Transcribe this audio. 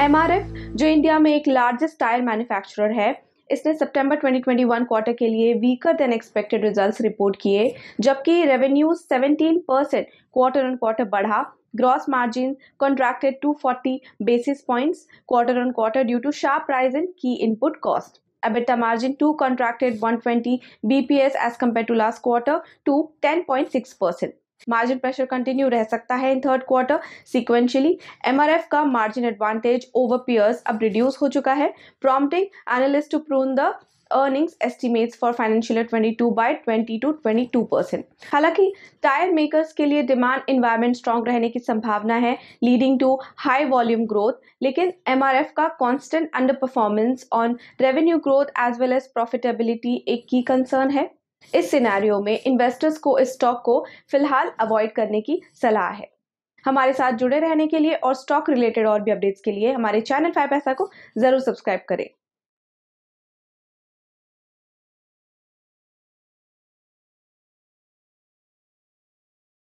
M जो India में एक लार्जेस्ट टायर मैन्युफैक्चरर है इसने सितंबर 2021 क्वार्टर के लिए weaker than expected results report किए जबकि revenue 17 percent quarter on quarter बढ़ा gross margin contracted 240 basis points quarter on quarter due to sharp price in की input cost EBITDA margin to contracted 120 BPS as compare to last quarter to ten point six percent margin pressure continue रह सकता है in third quarter sequentially M का margin advantage over peers अब reduce हो चुका है prompting analyst to prune the earnings estimates for financial twenty two by twenty two two percent हालांकि tyre makers के लिए डिमांड इन्वायरमेंट स्ट्रांग रहने की संभावना है leading to high volume growth लेकिन एम आर एफ का constant under performance on revenue growth as well as profitability एक की कंसर्न है इस सिनेरियो में इन्वेस्टर्स को इस स्टॉक को फिलहाल अवॉइड करने की सलाह है हमारे साथ जुड़े रहने के लिए और स्टॉक रिलेटेड और भी अपडेट्स के लिए हमारे चैनल फाइव पैसा को जरूर सब्सक्राइब करें